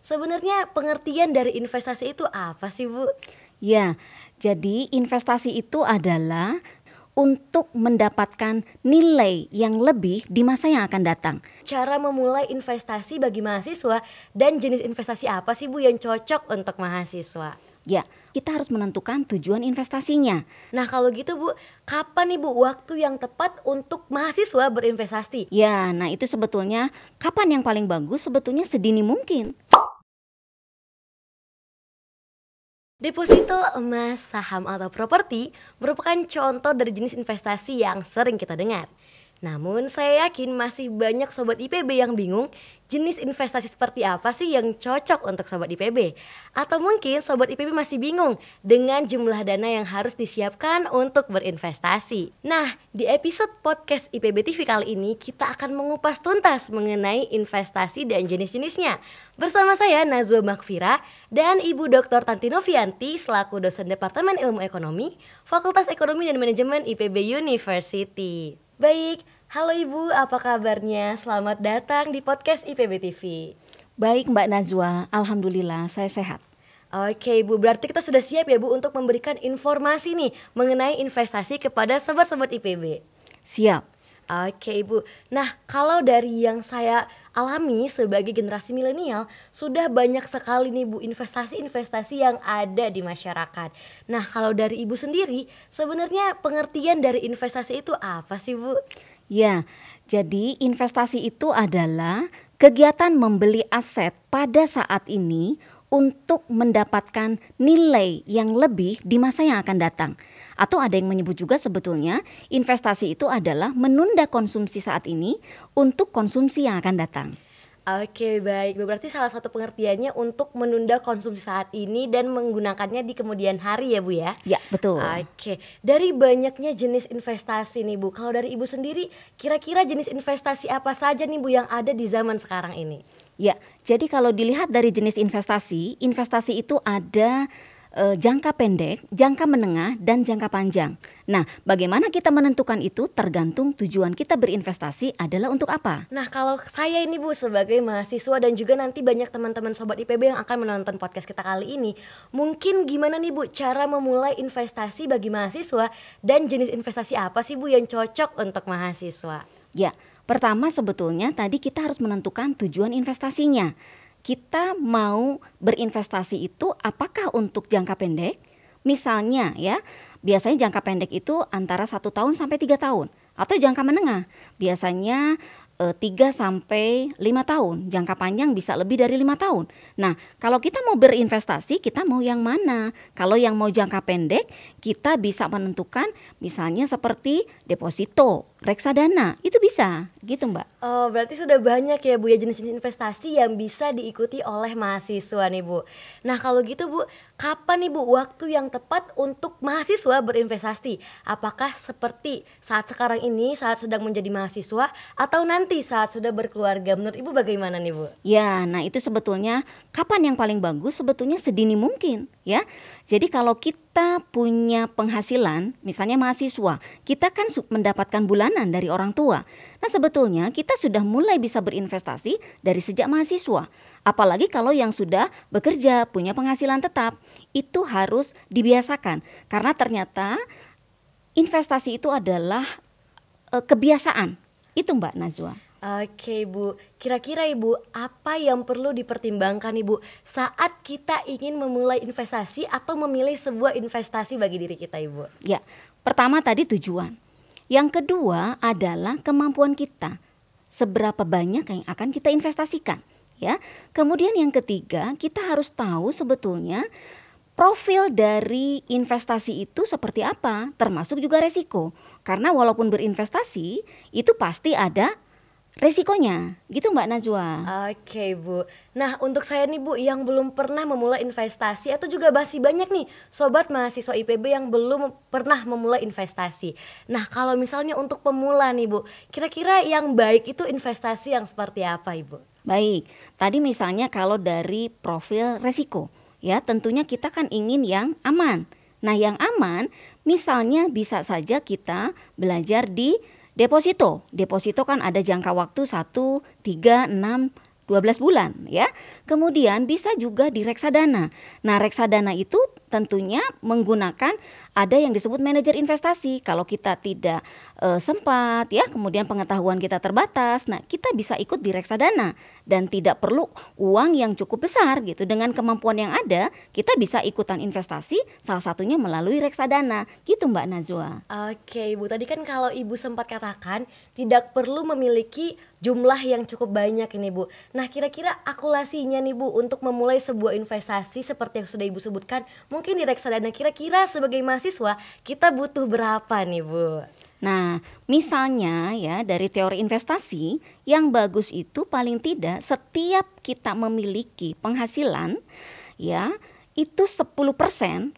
Sebenarnya pengertian dari investasi itu apa sih, Bu? Ya, jadi investasi itu adalah untuk mendapatkan nilai yang lebih di masa yang akan datang. Cara memulai investasi bagi mahasiswa dan jenis investasi apa sih Bu yang cocok untuk mahasiswa? Ya, kita harus menentukan tujuan investasinya. Nah, kalau gitu Bu, kapan nih Bu waktu yang tepat untuk mahasiswa berinvestasi? Ya, nah itu sebetulnya kapan yang paling bagus sebetulnya sedini mungkin. Deposito emas, saham, atau properti merupakan contoh dari jenis investasi yang sering kita dengar. Namun saya yakin masih banyak sobat IPB yang bingung jenis investasi seperti apa sih yang cocok untuk sobat IPB? Atau mungkin sobat IPB masih bingung dengan jumlah dana yang harus disiapkan untuk berinvestasi. Nah, di episode podcast IPB TV kali ini kita akan mengupas tuntas mengenai investasi dan jenis-jenisnya. Bersama saya Nazwa Makfira dan Ibu Dr. Tanti Novianti selaku dosen Departemen Ilmu Ekonomi, Fakultas Ekonomi dan Manajemen IPB University. Baik, Halo Ibu, apa kabarnya? Selamat datang di podcast IPB TV. Baik Mbak Najwa, Alhamdulillah saya sehat. Oke Ibu, berarti kita sudah siap ya Bu untuk memberikan informasi nih mengenai investasi kepada sobat-sobat IPB. Siap. Oke Ibu, nah kalau dari yang saya alami sebagai generasi milenial sudah banyak sekali nih Bu investasi-investasi yang ada di masyarakat. Nah kalau dari Ibu sendiri sebenarnya pengertian dari investasi itu apa sih Bu? Ya, jadi investasi itu adalah kegiatan membeli aset pada saat ini untuk mendapatkan nilai yang lebih di masa yang akan datang. Atau ada yang menyebut juga sebetulnya investasi itu adalah menunda konsumsi saat ini untuk konsumsi yang akan datang. Oke baik, berarti salah satu pengertiannya untuk menunda konsumsi saat ini dan menggunakannya di kemudian hari ya Bu ya? Ya betul. Oke, dari banyaknya jenis investasi nih Bu, kalau dari Ibu sendiri kira-kira jenis investasi apa saja nih Bu yang ada di zaman sekarang ini? Ya, jadi kalau dilihat dari jenis investasi, investasi itu ada uh, jangka pendek, jangka menengah, dan jangka panjang. Nah, bagaimana kita menentukan itu tergantung tujuan kita berinvestasi adalah untuk apa. Nah, kalau saya ini Bu sebagai mahasiswa dan juga nanti banyak teman-teman sobat IPB yang akan menonton podcast kita kali ini, mungkin gimana nih Bu cara memulai investasi bagi mahasiswa dan jenis investasi apa sih Bu yang cocok untuk mahasiswa? Ya, pertama sebetulnya tadi kita harus menentukan tujuan investasinya kita mau berinvestasi itu apakah untuk jangka pendek? Misalnya ya, biasanya jangka pendek itu antara satu tahun sampai tiga tahun atau jangka menengah. Biasanya 3 eh, sampai 5 tahun. Jangka panjang bisa lebih dari lima tahun. Nah, kalau kita mau berinvestasi, kita mau yang mana? Kalau yang mau jangka pendek, kita bisa menentukan misalnya seperti deposito, reksadana, itu bisa. Gitu, Mbak. Oh, berarti sudah banyak ya Bu ya jenis-jenis investasi yang bisa diikuti oleh mahasiswa nih, Bu. Nah, kalau gitu Bu, kapan nih Bu waktu yang tepat untuk mahasiswa berinvestasi? Apakah seperti saat sekarang ini saat sedang menjadi mahasiswa atau nanti nanti saat sudah berkeluarga. Menurut Ibu bagaimana nih Bu? Ya, nah itu sebetulnya kapan yang paling bagus sebetulnya sedini mungkin ya. Jadi kalau kita punya penghasilan, misalnya mahasiswa, kita kan mendapatkan bulanan dari orang tua. Nah sebetulnya kita sudah mulai bisa berinvestasi dari sejak mahasiswa. Apalagi kalau yang sudah bekerja, punya penghasilan tetap, itu harus dibiasakan. Karena ternyata investasi itu adalah e, kebiasaan itu Mbak Najwa. Oke ibu. kira-kira Ibu apa yang perlu dipertimbangkan Ibu saat kita ingin memulai investasi atau memilih sebuah investasi bagi diri kita Ibu? Ya, pertama tadi tujuan. Yang kedua adalah kemampuan kita. Seberapa banyak yang akan kita investasikan ya. Kemudian yang ketiga, kita harus tahu sebetulnya profil dari investasi itu seperti apa, termasuk juga resiko. Karena walaupun berinvestasi itu pasti ada resikonya gitu Mbak Najwa. Oke Bu. Nah untuk saya nih Bu yang belum pernah memulai investasi atau juga masih banyak nih sobat mahasiswa IPB yang belum pernah memulai investasi. Nah kalau misalnya untuk pemula nih Bu, kira-kira yang baik itu investasi yang seperti apa Ibu? Baik. Tadi misalnya kalau dari profil resiko ya tentunya kita kan ingin yang aman Nah, yang aman misalnya bisa saja kita belajar di deposito. Deposito kan ada jangka waktu 1, 3, 6, 12 bulan ya. Kemudian bisa juga di reksadana. Nah, reksadana itu tentunya menggunakan ada yang disebut manajer investasi. Kalau kita tidak e, sempat ya, kemudian pengetahuan kita terbatas. Nah, kita bisa ikut di reksadana dan tidak perlu uang yang cukup besar gitu. Dengan kemampuan yang ada, kita bisa ikutan investasi salah satunya melalui reksadana. Gitu Mbak Najwa. Oke, ibu Tadi kan kalau Ibu sempat katakan tidak perlu memiliki jumlah yang cukup banyak ini Bu. Nah, kira-kira akulasinya nih Bu untuk memulai sebuah investasi seperti yang sudah Ibu sebutkan, mungkin mungkin di reksadana kira-kira sebagai mahasiswa kita butuh berapa nih Bu? Nah, misalnya ya dari teori investasi yang bagus itu paling tidak setiap kita memiliki penghasilan ya itu 10%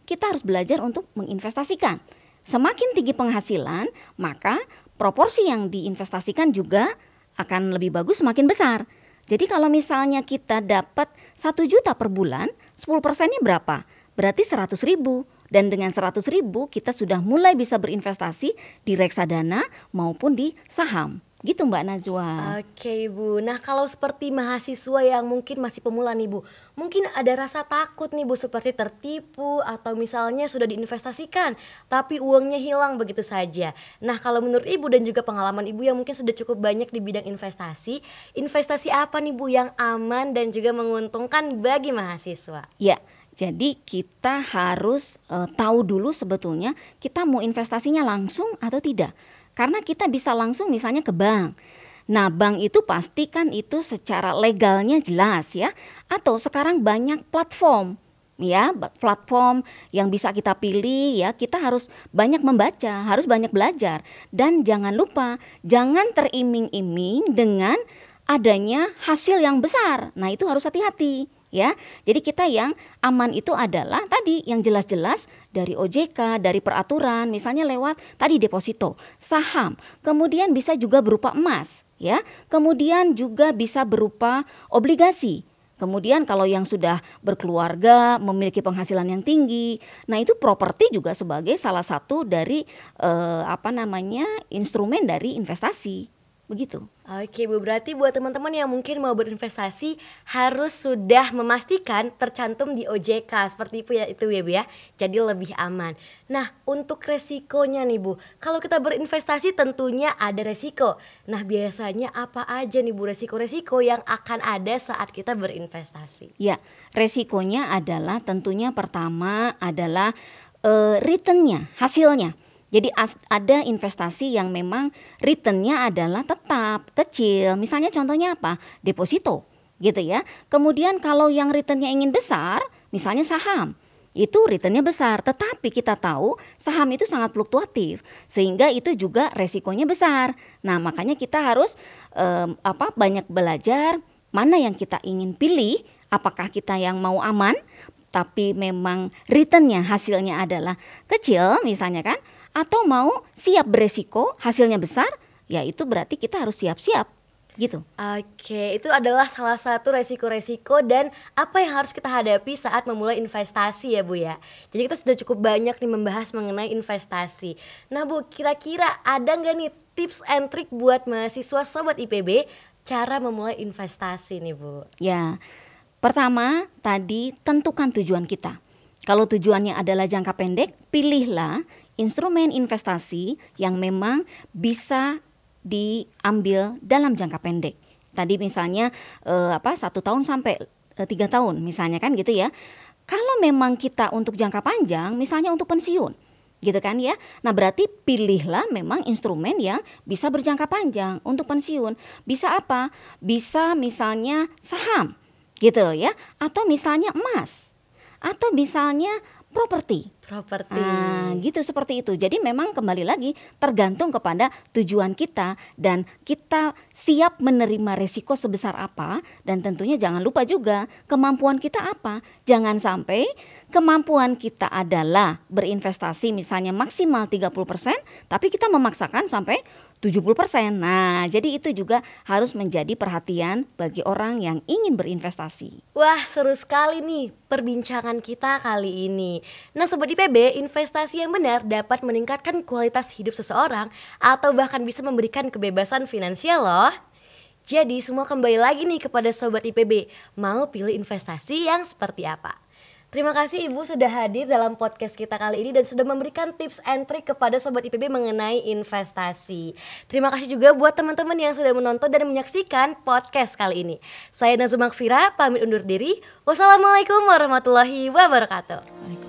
kita harus belajar untuk menginvestasikan. Semakin tinggi penghasilan, maka proporsi yang diinvestasikan juga akan lebih bagus semakin besar. Jadi kalau misalnya kita dapat satu juta per bulan, 10 persennya berapa? berarti 100 ribu. Dan dengan 100 ribu kita sudah mulai bisa berinvestasi di reksadana maupun di saham. Gitu Mbak Najwa. Oke ibu. nah kalau seperti mahasiswa yang mungkin masih pemula nih Bu, mungkin ada rasa takut nih Bu seperti tertipu atau misalnya sudah diinvestasikan tapi uangnya hilang begitu saja. Nah kalau menurut Ibu dan juga pengalaman Ibu yang mungkin sudah cukup banyak di bidang investasi, investasi apa nih Bu yang aman dan juga menguntungkan bagi mahasiswa? Ya, jadi kita harus e, tahu dulu sebetulnya kita mau investasinya langsung atau tidak. Karena kita bisa langsung misalnya ke bank. Nah, bank itu pastikan itu secara legalnya jelas ya. Atau sekarang banyak platform ya, platform yang bisa kita pilih ya. Kita harus banyak membaca, harus banyak belajar dan jangan lupa jangan teriming-iming dengan adanya hasil yang besar. Nah, itu harus hati-hati ya. Jadi kita yang aman itu adalah tadi yang jelas-jelas dari OJK, dari peraturan, misalnya lewat tadi deposito, saham, kemudian bisa juga berupa emas, ya. Kemudian juga bisa berupa obligasi. Kemudian kalau yang sudah berkeluarga, memiliki penghasilan yang tinggi, nah itu properti juga sebagai salah satu dari eh, apa namanya instrumen dari investasi begitu. Oke Bu, berarti buat teman-teman yang mungkin mau berinvestasi harus sudah memastikan tercantum di OJK seperti itu ya, itu ya Bu ya. Jadi lebih aman. Nah, untuk resikonya nih Bu, kalau kita berinvestasi tentunya ada resiko. Nah, biasanya apa aja nih Bu resiko-resiko yang akan ada saat kita berinvestasi? Ya, resikonya adalah tentunya pertama adalah uh, returnnya, hasilnya jadi ada investasi yang memang returnnya adalah tetap kecil. Misalnya contohnya apa? Deposito gitu ya. Kemudian kalau yang returnnya ingin besar, misalnya saham, itu returnnya besar. Tetapi kita tahu saham itu sangat fluktuatif, sehingga itu juga resikonya besar. Nah makanya kita harus um, apa banyak belajar mana yang kita ingin pilih, apakah kita yang mau aman, tapi memang returnnya hasilnya adalah kecil misalnya kan atau mau siap beresiko hasilnya besar ya itu berarti kita harus siap-siap gitu. Oke, itu adalah salah satu resiko-resiko dan apa yang harus kita hadapi saat memulai investasi ya Bu ya. Jadi kita sudah cukup banyak nih membahas mengenai investasi. Nah Bu, kira-kira ada nggak nih tips and trick buat mahasiswa Sobat IPB cara memulai investasi nih Bu? Ya, pertama tadi tentukan tujuan kita. Kalau tujuannya adalah jangka pendek, pilihlah instrumen investasi yang memang bisa diambil dalam jangka pendek. Tadi misalnya eh, apa satu tahun sampai eh, tiga tahun misalnya kan gitu ya. Kalau memang kita untuk jangka panjang, misalnya untuk pensiun, gitu kan ya. Nah berarti pilihlah memang instrumen yang bisa berjangka panjang untuk pensiun. Bisa apa? Bisa misalnya saham gitu ya. Atau misalnya emas. Atau misalnya properti. Properti. Nah, gitu seperti itu. Jadi memang kembali lagi tergantung kepada tujuan kita dan kita siap menerima resiko sebesar apa dan tentunya jangan lupa juga kemampuan kita apa. Jangan sampai kemampuan kita adalah berinvestasi misalnya maksimal 30% tapi kita memaksakan sampai 70%. Nah, jadi itu juga harus menjadi perhatian bagi orang yang ingin berinvestasi. Wah, seru sekali nih perbincangan kita kali ini. Nah, Sobat IPB, investasi yang benar dapat meningkatkan kualitas hidup seseorang atau bahkan bisa memberikan kebebasan finansial loh. Jadi semua kembali lagi nih kepada Sobat IPB, mau pilih investasi yang seperti apa? Terima kasih Ibu sudah hadir dalam podcast kita kali ini dan sudah memberikan tips and trick kepada Sobat IPB mengenai investasi. Terima kasih juga buat teman-teman yang sudah menonton dan menyaksikan podcast kali ini. Saya Nazumak Fira, pamit undur diri. Wassalamualaikum warahmatullahi wabarakatuh.